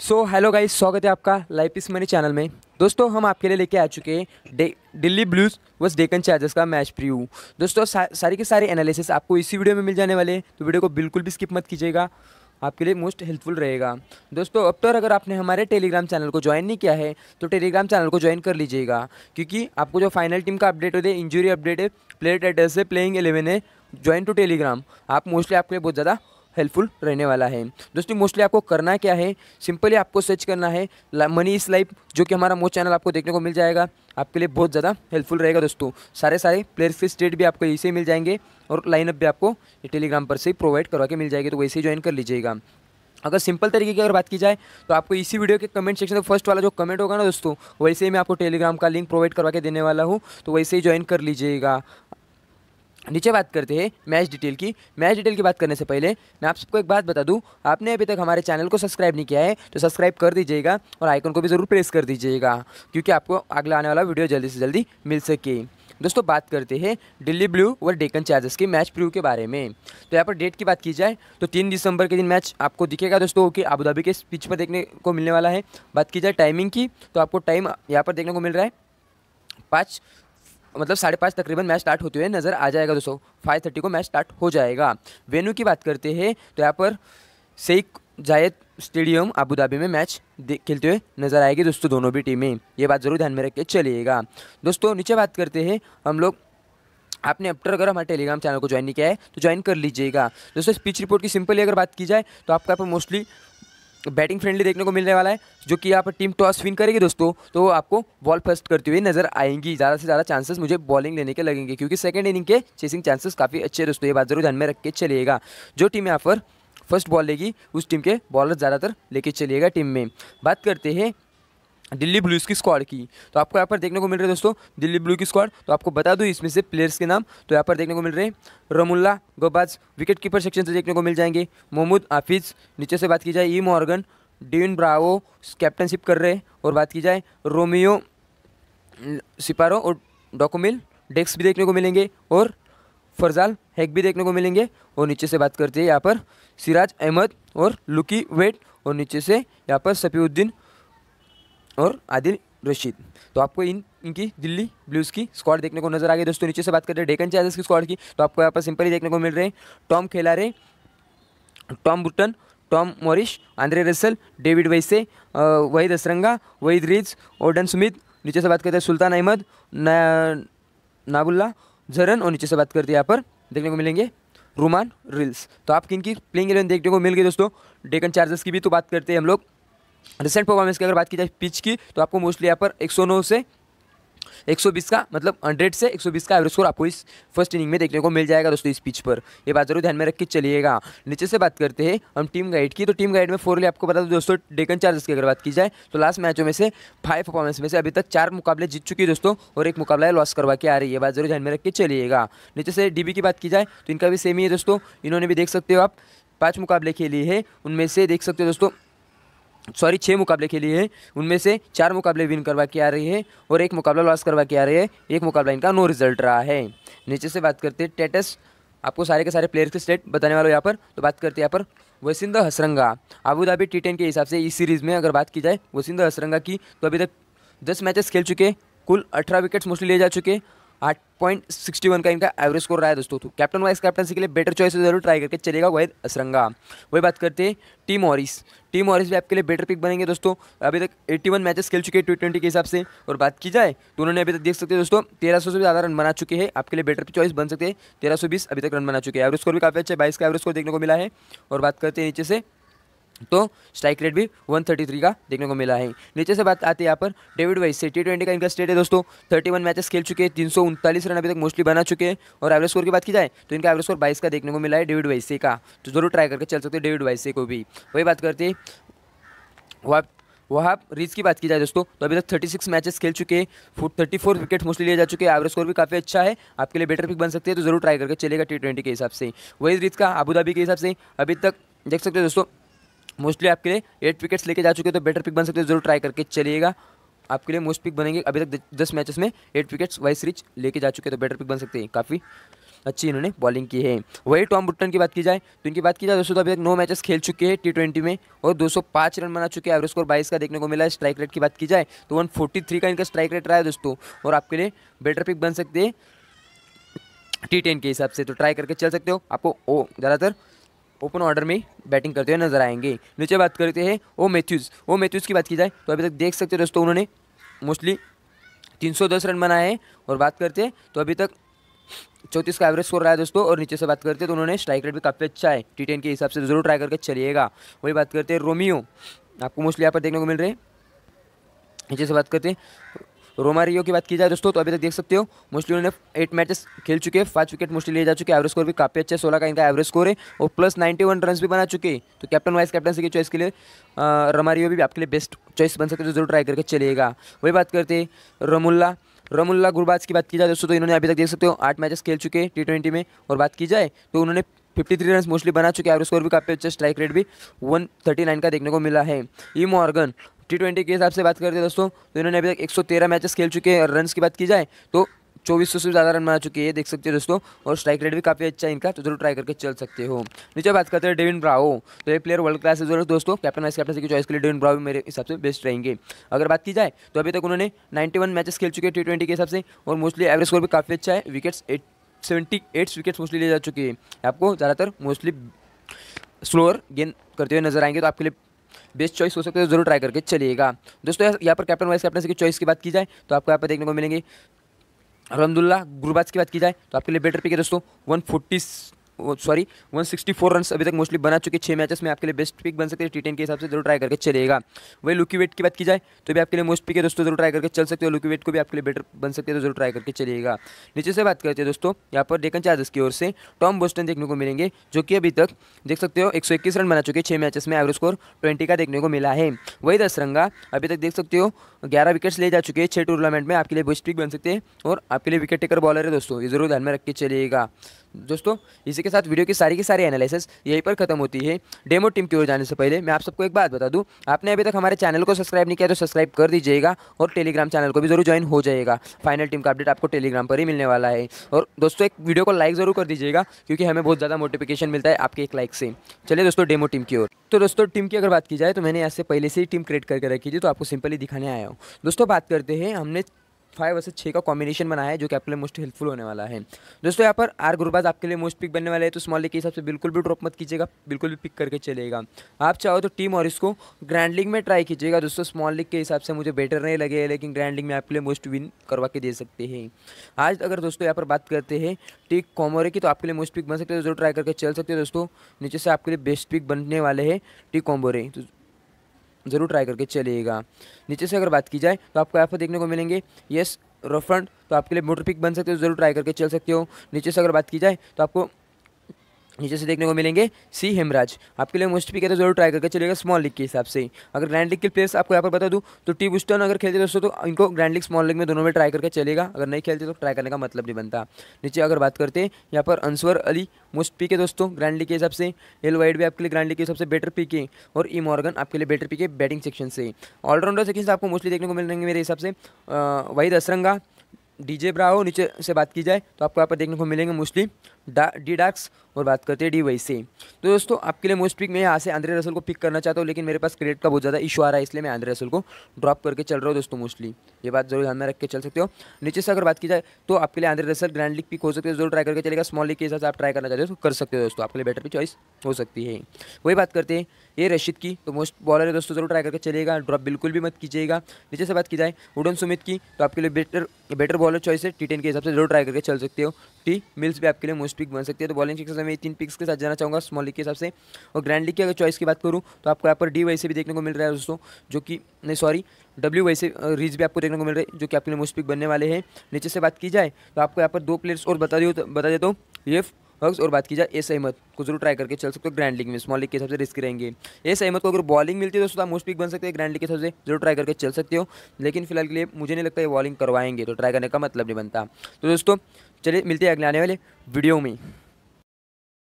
so hello guys स्वागत है आपका लाइफ इस मनी चैनल में दोस्तों हम आपके लिए लेके आ चुके हैं Delhi blues vs Deccan chargers का मैच प्रीव्यू दोस्तों सा, सारी के सारे एनालिसिस आपको इसी वीडियो में मिल जाने वाले तो वीडियो को बिल्कुल भी स्किप मत कीजिएगा आपके लिए मोस्ट हेल्पफुल रहेगा दोस्तों अब तक तो अगर आपने हमारे टेलीग्राम चैनल को ज्वाइन नहीं किया है तो टेलीग्राम चैनल को ज्वाइन कर लीजिएगा क्योंकि आपको जो फाइनल टीम का अपडेट होते है इंजरी अपडेट है प्लेयर एड्रेस है प्लेइंग एलेवन है ज्वाइन टू टेलीग्राम आप मोस्टली आपके लिए बहुत ज़्यादा हेल्पफुल रहने वाला है दोस्तों मोस्टली आपको करना क्या है सिंपली आपको सर्च करना है मनी इस लाइफ जो कि हमारा मोस्ट चैनल आपको देखने को मिल जाएगा आपके लिए बहुत ज़्यादा हेल्पफुल रहेगा दोस्तों सारे सारे प्लेयर फी स्टेट भी आपको इसे मिल जाएंगे और लाइनअप भी आपको टेलीग्राम पर से प्रोवाइड करवा के मिल जाएगी तो वैसे ही ज्वाइन कर लीजिएगा अगर सिंपल तरीके की अगर बात की जाए तो आपको इसी वीडियो के कमेंट सेक्शन में फर्स्ट वाला जो कमेंट होगा ना दोस्तों वैसे ही मैं आपको टेलीग्राम का लिंक प्रोवाइड करवा के देने वाला हूँ तो वैसे ही ज्वाइन कर लीजिएगा नीचे बात करते हैं मैच डिटेल की मैच डिटेल की बात करने से पहले मैं आप सबको एक बात बता दूं आपने अभी तक हमारे चैनल को सब्सक्राइब नहीं किया है तो सब्सक्राइब कर दीजिएगा और आइकन को भी ज़रूर प्रेस कर दीजिएगा क्योंकि आपको अगला आने वाला वीडियो जल्दी से जल्दी मिल सके दोस्तों बात करते हैं दिल्ली ब्लू और डेकन चार्जर्स के मैच प्रू के बारे में तो यहाँ पर डेट की बात की जाए तो तीन दिसंबर के दिन मैच आपको दिखेगा दोस्तों कि आबूधाबी के पिच पर देखने को मिलने वाला है बात की जाए टाइमिंग की तो आपको टाइम यहाँ पर देखने को मिल रहा है पाँच मतलब साढ़े पाँच तकरीबन मैच स्टार्ट होते हुए नज़र आ जाएगा दोस्तों फाइव थर्टी को मैच स्टार्ट हो जाएगा वेन्यू की बात करते हैं तो यहाँ पर Sheikh Zayed stadium Abu Dhabi में मैच खेलते हुए नजर आएगी दोस्तों दोनों भी टीमें ये बात ज़रूर ध्यान में रख के चलिएगा दोस्तों नीचे बात करते हैं हम लोग आपने अपटर अगर हमारे टेलीग्राम चैनल को ज्वाइन नहीं किया है तो ज्वाइन कर लीजिएगा दोस्तों स्पीच रिपोर्ट की सिंपली अगर बात की जाए तो आपका यहाँ पर मोस्टली बैटिंग फ्रेंडली देखने को मिलने वाला है जो कि यहाँ पर टीम टॉस विन करेगी दोस्तों तो आपको बॉल फर्स्ट करते हुए नजर आएंगी ज़्यादा से ज़्यादा चांसेस मुझे बॉलिंग लेने के लगेंगे क्योंकि सेकेंड इनिंग के चेसिंग चांसेस काफ़ी अच्छे दोस्तों ये बात जरूर ध्यान में रख के चलिएगा जो टीम यहाँ पर फर्स्ट बॉल लेगी उस टीम के बॉलर ज़्यादातर लेके चलिएगा टीम में बात करते हैं दिल्ली ब्लूज़ की स्क्वाड की तो आपको यहाँ पर देखने को मिल रहा है दोस्तों दिल्ली ब्लू की स्क्वाड तो आपको बता दूँ इसमें से प्लेयर्स के नाम तो यहाँ पर देखने को मिल रहे हैं Rahmanullah Gurbaz wicket keeper section से देखने को मिल जाएंगे मोहम्मद आफिज नीचे से बात की जाए E Morgan Dwayne Bravo captainship कर रहे हैं और बात की जाए रोमियो सिपारो और डॉकोमिल डेक्स भी देखने को मिलेंगे और फरजाल हैक भी देखने को मिलेंगे और नीचे से बात करते हैं यहाँ पर सिराज अहमद और लुकी वेट और नीचे से यहाँ पर सफ़ीउद्दीन और आदिल रशीद तो आपको इन इनकी दिल्ली ब्लूज़ की स्क्वाड देखने को नजर आ गई दोस्तों नीचे से बात करते हैं डेकन चार्जर्स की स्क्वाड की तो आपको यहाँ पर सिंपल ही देखने को मिल रहे हैं Tom Kohler Tom Banton Tom Moores Andre Russell David Wiese Wanindu Hasaranga Wahab Riaz Odean Smith नीचे से बात करते हैं सुल्तान अहमद नाबुल्ला जरन और नीचे से बात करते हैं यहाँ पर देखने को मिलेंगे रुमान रिल्स तो आप किन की प्लेइंग इलेवन देखने को मिल गई दोस्तों डेकन चार्जर्स की भी तो बात करते हैं हम लोग रिसेंट परफॉर्मेंस की अगर बात की जाए पिच की तो आपको मोस्टली यहाँ पर एक सौ नौ से 120 का मतलब 100 से 120 का एवरेज स्कोर आपको इस फर्स्ट इनिंग में देखने को मिल जाएगा दोस्तों इस पिच पर ये बात जरूर ध्यान में रख के चलिएगा नीचे से बात करते हैं हम टीम गाइड की तो टीम गाइड में फोरली आपको बता दो दोस्तों डेकन चार्जेस की अगर बात की जाए तो लास्ट मैचों में से फाइव परफॉर्मेंस में से अभी तक चार मुकाबले जीत चुकी है दोस्तों और एक मुकाबला लॉस करवा के आ रही है बात जरूर ध्यान में रख के चलिएगा नीचे से डी की बात की जाए तो इनका भी सेम ही है दोस्तों इन्होंने भी देख सकते हो आप पाँच मुकाबले खेले हैं उनमें से देख सकते हो दोस्तों सॉरी छः मुकाबले खेली है उनमें से चार मुकाबले विन करवा के आ रही है और एक मुकाबला लॉस करवा के आ रही है एक मुकाबला इनका नो रिजल्ट रहा है नीचे से बात करते हैं टेटस आपको सारे के सारे प्लेयर्स के स्टेट बताने वाले यहाँ पर तो बात करते हैं यहाँ पर Wanindu Hasaranga Abu Dhabi T ten के हिसाब से इस सीरीज़ में अगर बात की जाए वसिंद हसरंगा की तो अभी तक दस मैचेस खेल चुके कुल अठारह विकेट्स मोस्टली ले जा चुके आठ पॉइंट सिक्सटी वन का इनका एवरेज स्कोर रहा है दोस्तों तो कैप्टन वाइस कैप्टनसी के लिए बेटर चॉइस जरूर ट्राई करके चलेगा वहीद असरंगा वही बात करते हैं टीम ऑरिस टीम ऑरिस भी आपके लिए बेटर पिक बनेंगे दोस्तों अभी तक 81 मैचेस खेल चुके हैं टी ट्वेंटी के हिसाब से और बात की जाए तो उन्होंने अभी तक देख सकते हैं दोस्तों तेरह से ज़्यादा रन बना चुके हैं आपके लिए बेटर चॉइस बन सकते हैं तेरह अभी तक रन बना चुके हैं एवरेज स्कोर भी काफ़ी अच्छा है बाईस का एवरेज स्कोर देखने को मिला है और बात करते हैं नीचे से तो स्ट्राइक रेट भी 133 का देखने को मिला है नीचे से बात आती है यहाँ पर डेविड वाइस से टी ट्वेंटी का इनका स्टेट है दोस्तों 31 मैचेस खेल चुके हैं तीन रन अभी तक मोस्टली बना चुके हैं और एवरेज स्कोर की बात की जाए तो इनका एवरेज स्कोर 22 का देखने को मिला है डेविड वाइसे का तो जरूर ट्राई करके चल सकते हो डेविड वाइसे को भी वही बात करते हैं वहाँ वहाँ रीच की बात की जाए दोस्तों तो अभी तक 36 मैचेस खेल चुके हैं थर्टी फोर विकेट मोस्टली लिए जा चुके हैं एवरेज स्कोर भी काफ़ी अच्छा है आपके लिए बेटर पिक बन सकते हैं तो जरूर ट्राई करके चलेगा टी ट्वेंटी के हिसाब से वही रीच का अबूधाबी के हिसाब से अभी तक देख सकते हो दोस्तों मोस्टली आपके लिए एट विकेट्स लेके जा चुके हैं तो बेटर पिक बन सकते हो जरूर ट्राई करके चलिएगा आपके लिए मोस्ट पिक बनेंगे अभी तक दस मैचेस में एट विकेट्स वाइस रिच लेके जा चुके हैं तो बेटर पिक बन सकते हैं काफ़ी अच्छी इन्होंने बॉलिंग की है वही टॉम बुट्टन की बात की जाए तो इनकी बात की जाए दोस्तों तो अभी तक नौ मैचेस खेल चुके हैं टी ट्वेंटी में और 205 रन बना चुके हैं एवरेज स्कोर 22 का देखने को मिला है स्ट्राइक रेट की बात की जाए तो 143 का इनका स्ट्राइक रेट रहा है दोस्तों और आपके लिए बेटर पिक बन सकते हैं टी टेन के हिसाब से तो ट्राई करके चल सकते हो आपको ओ ज़्यादातर ओपन ऑर्डर में बैटिंग करते हुए नजर आएंगे नीचे बात करते हैं ओ मैथ्यूज़ ओ मैथ्यूज़ की बात की जाए तो अभी तक देख सकते दोस्तों उन्होंने मोस्टली 310 रन बनाए हैं और बात करते हैं तो अभी तक चौंतीस का एवरेज स्कोर रहा है दोस्तों और नीचे से बात करते हैं तो उन्होंने स्ट्राइक रेट भी काफ़ी अच्छा है टी टेन के हिसाब से तो जरूर ट्राई करके चलिएगा वही बात करते हैं रोमियो आपको मोस्टली यहाँ पर देखने को मिल रहे हैं नीचे से बात करते हैं रोमारियो की बात की जाए दोस्तों तो अभी तक देख सकते हो मोस्टली उन्होंने एट मैचेस खेल चुके हैं पाँच विकेट मोस्टली लिए जा चुके हैं एवरेज स्कोर भी काफ़ी अच्छा सोलह का इनका एवरेज स्कोर है और प्लस नाइन्टी वन रन भी बना चुके हैं तो कैप्टन वाइस कैप्टन की चॉइस के लिए रोमारियो भी आपके लिए बेस्ट चॉइस बन सकते हो तो जरूर ट्राई करके चलिएगा वही बात करते हैं रमुल्ला रमुल्ला गुरबाज की बात की जाए दोस्तों तो इन्होंने अभी तक देख सकते हो आठ मैचेस खेल चुके हैं टी ट्वेंटी में और बात की जाए तो उन्होंने फिफ्टी थ्री रन मोस्टली बना चुके हैं और स्कोर भी काफ़ी अच्छा स्ट्राइक रेट भी वन थर्टी नाइन का देखने को मिला है E e Morgan T twenty के हिसाब से बात करते हैं दोस्तों तो इन्होंने अभी तक 113 मैचेस खेल चुके हैं रन की बात की जाए तो चौबीस सौ से ज़्यादा रन बना चुके हैं देख सकते हो दोस्तों और स्ट्राइक रेट भी काफ़ी अच्छा है इनका तो जरूर ट्राई करके चल सकते हो नीचे बात करते हैं डेविन ब्राओ तो ये प्लेयर वर्ल्ड क्लास है जरूर दोस्तों कैप्टन वाइस कैप्टन की चॉइस के लिए डेविन भी मेरे हिसाब से बेस्ट रहेंगे अगर बात की जाए तो अभी तक उन्होंने नाइन्टी मैचेस खेल चुके हैं टी ट्वेंटी के हिसाब से और मोस्टली एवरेज स्कोर भी काफ़ी अच्छा है विकेट्स एट सेवेंटी एट्स विकेट्स मोस्टली ले जा चुके हैं आपको ज़्यादातर मोस्टली स्लोअर गेंद करते हुए नजर आएंगे तो आपके लिए बेस्ट चॉइस हो सकते हो जरूर ट्राई करके चलिएगा दोस्तों यहाँ पर कैप्टन वाइस कैप्टन की चॉइस की बात की जाए तो आपको यहाँ पर देखने को मिलेंगे अलहमदुल्ला गुरुबाज की बात की जाए तो आपके लिए बेटर पिक है दोस्तों वन सॉरी 164 रन अभी तक मोस्टली बना चुके छः मैचेस में आपके लिए बेस्ट पिक बन सकते हैं टी टेन के हिसाब से जरूर ट्राई करके चलेगा वही लुकी वेट की बात की जाए तो भी आपके लिए मोस्ट पिक है दोस्तों जरूर ट्राई करके चल सकते हो लुकी वेट को भी आपके लिए बेटर बन सकते हैं तो जरूर ट्राई करके चलेगा नीचे से बात करते हैं दोस्तों यहाँ पर डेकन चार्जर्स की ओर से टॉम बोस्टन देखने को मिलेंगे जो कि अभी तक देख सकते हो एक रन बना चुके छः मैचेस में एवरेज स्कोर ट्वेंटी का देखने को मिला है वही दस रंगा अभी तक देख सकते हो ग्यारह विकेट्स ले जा चुके हैं छः टूर्नामेंट में आपके लिए बेस्ट पिक बन सकते हैं और आपके लिए विकेट टेकर बॉलर है दोस्तों ये जरूर ध्यान में रख के चलिएगा दोस्तों इसी के साथ वीडियो की सारी की सारी एनालिसिस यहीं पर खत्म होती है डेमो टीम की ओर जाने से पहले मैं आप सबको एक बात बता दूँ आपने अभी तक हमारे चैनल को सब्सक्राइब नहीं किया तो सब्सक्राइब कर दीजिएगा और टेलीग्राम चैनल को भी जरूर ज्वाइन हो जाएगा फाइनल टीम का अपडेट आपको टेलीग्राम पर ही मिलने वाला है और दोस्तों एक वीडियो को लाइक ज़रूर कर दीजिएगा क्योंकि हमें बहुत ज़्यादा मोटिफिकेशन मिलता है आपके एक लाइक से चलिए दोस्तों डेमो टीम की ओर तो दोस्तों टीम की अगर बात की जाए तो मैंने यहाँ से पहले से ही टीम क्रिएट करके रखी थी तो आपको सिंपली दिखाने आया हूँ दोस्तों बात करते हैं हमने फाइव वर्सेज छः का कॉम्बिनेशन बनाया है जो कि आपके लिए मोस्ट हेल्पफुल होने वाला है दोस्तों यहाँ पर आर ग्रुपबाज आपके लिए मोस्ट पिक बनने वाले हैं तो स्मॉल लीग के हिसाब से बिल्कुल भी ड्रॉप मत कीजिएगा बिल्कुल भी पिक करके चलेगा आप चाहो तो टीम और इसको ग्रैंड लीग में ट्राई कीजिएगा दोस्तों स्मॉल लीग के हिसाब से मुझे बेटर नहीं लगे लेकिन ग्रैंड लीग में आपके लिए मोस्ट विन करवा के दे सकते हैं आज अगर दोस्तों यहाँ पर बात करते हैं टिक कॉमोरे की तो आपके लिए मोस्ट पिक बन सकते हैं जो तो ट्राई करके चल सकते हो दोस्तों नीचे से आपके लिए बेस्ट पिक बनने वाले हैं टिक कॉम्बोरे तो ज़रूर ट्राई करके चलिएगा नीचे से अगर बात की जाए तो आपको यहाँ पर देखने को मिलेंगे येस रोफ्रंट तो आपके लिए मोटर पिक बन सकते हो जरूर ट्राई करके चल सकते हो नीचे से अगर बात की जाए तो आपको नीचे से देखने को मिलेंगे सी हेमराज आपके लिए मोस्ट पिकर है जरूर ट्राई करके चलेगा स्मॉल लीग के हिसाब से ही अगर ग्रैंड लीग के प्लेयर्स आपको यहाँ पर बता दूँ तो टी बुस्टन अगर खेलते दोस्तों तो इनको ग्रैंड लीग स्मॉल लीग में दोनों में ट्राई करके चलेगा अगर नहीं खेलते तो ट्राई करने का मतलब नहीं बनता नीचे अगर बात करते यहाँ पर अंसवर अली मोस्ट पिक है दोस्तों ग्रैंड लीग के हिसाब से एल वाइड भी आपके लिए ग्रैंड लीग के हिसाब से बेटर पिक है और ई e मॉर्गन आपके लिए बेटर पिक है बैटिंग सेक्शन से ऑलराउंडर सेक्शन से आपको मोस्टली देखने को मिलेंगे मेरे हिसाब से वाहिद असरंगा डीजे ब्राओ नीचे से बात की जाए तो आपको यहाँ पर देखने को मिलेंगे मोस्टली डी डक्स और बात करते हैं डी वाई से तो दोस्तों आपके लिए मोस्ट पिक मैं यहाँ से आंद्रे रसल को पिक करना चाहता हूँ लेकिन मेरे पास क्रेडिट का बहुत ज़्यादा इशू आ रहा है इसलिए मैं आंद्रे रसल को ड्रॉप करके चल रहा हूँ दोस्तों मोस्टली ये बात जरूर ध्यान में रख के चल सकते हो नीचे से अगर बात की जाए तो आपके लिए Andre Russell grand league pick हो सकते हैं जरूर ट्राई करके चलेगा स्मॉल लीग के हिसाब से आप ट्राई करना चाहते हो तो कर सकते हो दोस्तों आपके लिए बेटर भी चॉइस हो सकती है वही बात करते हैं ये रशीद की तो मोस्ट बॉलर है दोस्तों जरूर ट्राई करके चलेगा ड्रॉप बिल्कुल भी मत कीजिएगा नीचे से बात की जाए उडन सुमित की तो आपके लिए बेटर बेटर बॉलर चॉइस है टी के हिसाब से जरूर ट्राई करके चल सकते हो फिफ्टी मिल्स भी आपके लिए मोस्ट पिक बन सकती है तो बॉलिंग के में तीन पिक्स के साथ जाना चाहूँगा स्मॉल लीग के हिसाब से और ग्रैंड लीग की अगर चॉइस की बात करूँ तो आपको यहाँ पर डी वाई भी देखने को मिल रहा है दोस्तों जो कि नहीं सॉरी डब्ल्यू वाई रीज भी आपको देखने को मिल रही है जो कि आपके लिए मोस्ट पिक बनने वाले हैं नीचे से बात की जाए तो आपको यहाँ पर दो प्लेयर्स और बता दो बता देता हूँ येफ हक्स और बात की जाए एस अहमद को जरूर ट्राई करके चल सकते हो ग्रैंड लीग में स्मॉल लीग के हिसाब से रिस्क रहेंगे एस अहमद को अगर बॉलिंग मिलती है तो आप मोस्ट पिक बन सकते हैं ग्रैंड लीग के हिसाब से जरूर ट्राई करके चल सकते हो लेकिन फिलहाल के लिए मुझे नहीं लगता ये बॉलिंग करवाएंगे तो ट्राई करने का मतलब नहीं बनता तो दोस्तों चलिए मिलते हैं अगले आने वाले वीडियो में